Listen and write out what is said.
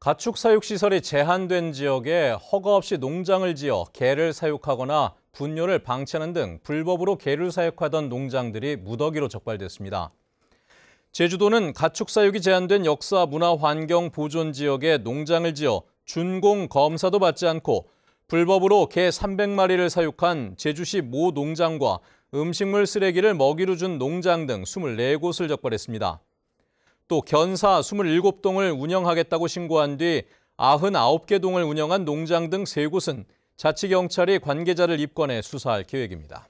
가축 사육 시설이 제한된 지역에 허가 없이 농장을 지어 개를 사육하거나 분뇨를 방치하는 등 불법으로 개를 사육하던 농장들이 무더기로 적발됐습니다. 제주도는 가축 사육이 제한된 역사 문화 환경 보존 지역에 농장을 지어 준공 검사도 받지 않고 불법으로 개 300마리를 사육한 제주시 모 농장과 음식물 쓰레기를 먹이로 준 농장 등 24곳을 적발했습니다. 또 견사 27동을 운영하겠다고 신고한 뒤 99개 동을 운영한 농장 등 3곳은 자치경찰이 관계자를 입건해 수사할 계획입니다.